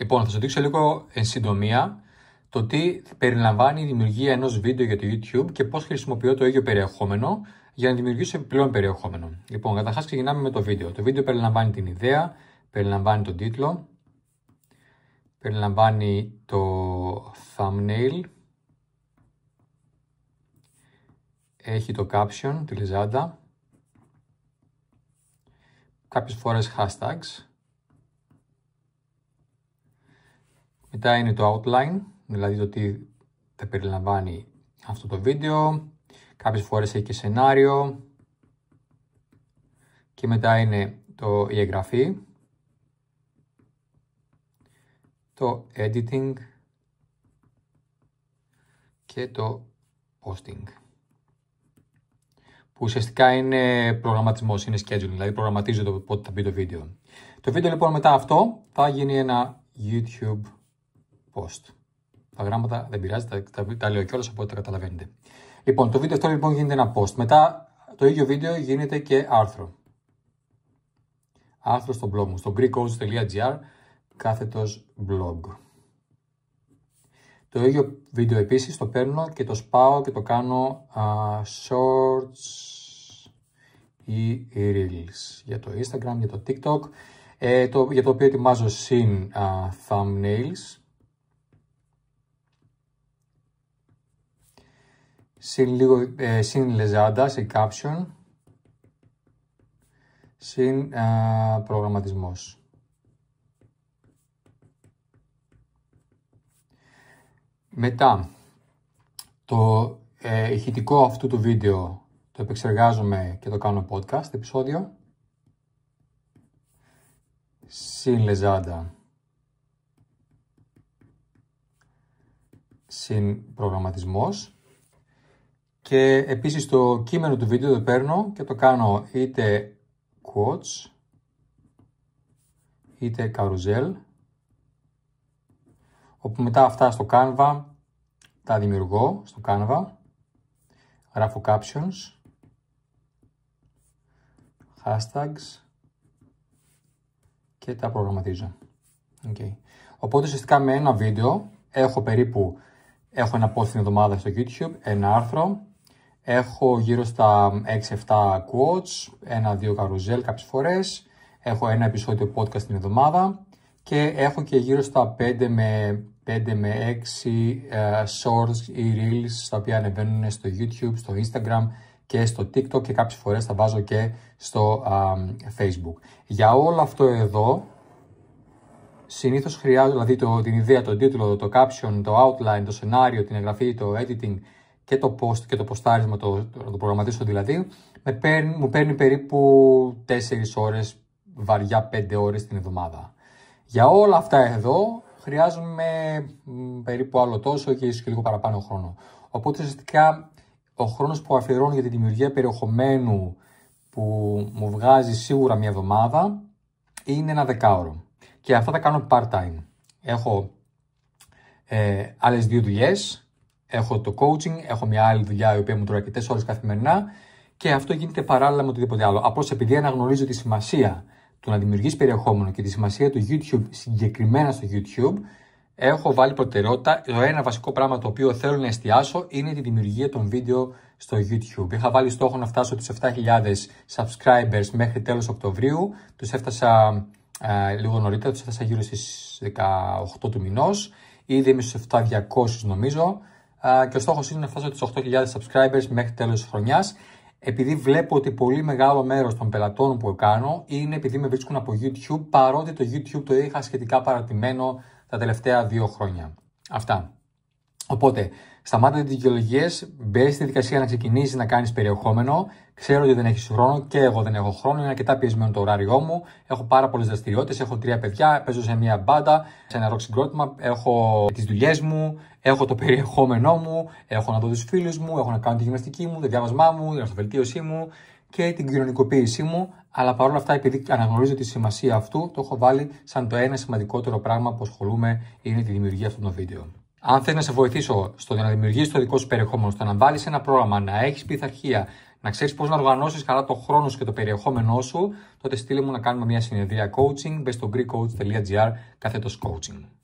Λοιπόν, θα σα δείξω λίγο εν συντομία το τι περιλαμβάνει η δημιουργία ενός βίντεο για το YouTube και πώς χρησιμοποιώ το ίδιο περιεχόμενο για να δημιουργήσω επιπλέον περιεχόμενο. Λοιπόν, καταρχάς ξεκινάμε με το βίντεο. Το βίντεο περιλαμβάνει την ιδέα, περιλαμβάνει τον τίτλο, περιλαμβάνει το thumbnail, έχει το caption, τη λιζάντα, κάποιες φορές hashtags, Μετά είναι το outline, δηλαδή το τι θα περιλαμβάνει αυτό το βίντεο. Κάποιες φορές έχει και σενάριο. Και μετά είναι το, η εγγραφή. Το editing. Και το posting. Που ουσιαστικά είναι προγραμματισμός, είναι scheduling, δηλαδή προγραμματίζεται το πότε θα μπει το βίντεο. Το βίντεο λοιπόν μετά αυτό θα γίνει ένα YouTube post. Τα γράμματα δεν πειράζει, τα, τα, τα λέω κιόλας οπότε καταλαβαίνετε. Λοιπόν, το βίντεο αυτό λοιπόν γίνεται ένα post. Μετά το ίδιο βίντεο γίνεται και άρθρο. Άρθρο στο blog μου, στο greekcoach.gr κάθετος blog. Το ίδιο βίντεο επίσης το παίρνω και το σπάω και το κάνω shorts ή reels για το Instagram, για το TikTok, ε, το, για το οποίο ετοιμάζω συν thumbnails συν, λίγο, ε, συν λεζάντα σε caption, συν προγραμματισμός. Μετά, το ε, ηχητικό αυτού του βίντεο το επεξεργάζομαι και το κάνω podcast επεισόδιο. Συν λεζάντα. Συν προγραμματισμός. Και επίσης το κείμενο του βίντεο το παίρνω και το κάνω είτε quotes, είτε carousel, όπου μετά αυτά στο Canva τα δημιουργώ στο Canva, γράφω captions, hashtags και τα προγραμματίζω. Okay. Οπότε ουσιαστικά με ένα βίντεο έχω περίπου, έχω ένα post την εβδομάδα στο YouTube, ένα άρθρο, Έχω γύρω στα 6-7 quotes, ένα-δύο καρουζέλ κάποιες φορές. Έχω ένα επεισόδιο podcast την εβδομάδα και έχω και γύρω στα 5 με, 5 με 6 ε, shorts ή reels στα οποία ανεβαίνουν στο YouTube, στο Instagram και στο TikTok και κάποιες φορές τα βάζω και στο Facebook. Για όλο αυτό εδώ συνήθως χρειάζομαι, δηλαδή το, την ιδέα, τον τίτλο, το caption, το outline, το σενάριο, την εγγραφή, το editing, και το post και το postάρισμα, το, το, το προγραμματίσω δηλαδή, με μου παίρνει περίπου 4 ώρες, βαριά 5 ώρες την εβδομάδα. Για όλα αυτά εδώ χρειάζομαι περίπου άλλο τόσο και ίσως και λίγο παραπάνω χρόνο. Οπότε ουσιαστικά ο χρόνος που αφιερώνω για τη δημιουργία περιεχομένου που μου βγάζει σίγουρα μια εβδομάδα είναι ένα δεκάωρο. Και αυτά τα κάνω part-time. Έχω ε, άλλες δύο δουλειές έχω το coaching, έχω μια άλλη δουλειά η οποία μου τρώει αρκετές ώρες καθημερινά και αυτό γίνεται παράλληλα με οτιδήποτε άλλο. Απλώς επειδή αναγνωρίζω τη σημασία του να δημιουργείς περιεχόμενο και τη σημασία του YouTube συγκεκριμένα στο YouTube, έχω βάλει προτεραιότητα. Το ένα βασικό πράγμα το οποίο θέλω να εστιάσω είναι τη δημιουργία των βίντεο στο YouTube. Είχα βάλει στόχο να φτάσω τους 7.000 subscribers μέχρι τέλος Οκτωβρίου. Τους έφτασα ε, λίγο νωρίτερα, τους έφτασα γύρω στις 18 του μηνός. Ήδη είμαι στους 7.200 νομίζω και ο στόχος είναι να φτάσω τις 8.000 subscribers μέχρι τέλος της χρονιάς. Επειδή βλέπω ότι πολύ μεγάλο μέρος των πελατών που κάνω είναι επειδή με βρίσκουν από YouTube, παρότι το YouTube το είχα σχετικά παρατημένο τα τελευταία δύο χρόνια. Αυτά. Οπότε, σταμάτα τις δικαιολογίες, μπε στη δικασία να ξεκινήσεις να κάνεις περιεχόμενο. Ξέρω ότι δεν έχεις χρόνο και εγώ δεν έχω χρόνο, είναι αρκετά πιεσμένο το ωράριό μου. Έχω πάρα πολλές δραστηριότητες, έχω τρία παιδιά, παίζω σε μία μπάντα, σε ένα ροκ συγκρότημα, έχω τις δουλειές μου, έχω το περιεχόμενό μου, έχω να δω τους φίλους μου, έχω να κάνω τη γυμναστική μου, το διάβασμά μου, την αυτοβελτίωσή μου και την κοινωνικοποίησή μου. Αλλά παρόλα αυτά, επειδή αναγνωρίζω τη σημασία αυτού, το έχω βάλει σαν το ένα σημαντικότερο πράγμα που ασχολούμαι είναι τη δημιουργία αυτών των βίντεο. Αν θέλει να σε βοηθήσω στο να δημιουργήσεις το δικό σου περιεχόμενο, στο να βάλεις ένα πρόγραμμα, να έχεις πειθαρχία, να ξέρεις πώς να οργανώσεις καλά το χρόνο σου και το περιεχόμενό σου, τότε στείλε μου να κάνουμε μια συνεδρία coaching. Μπες στο greekcoach.gr κάθετος coaching.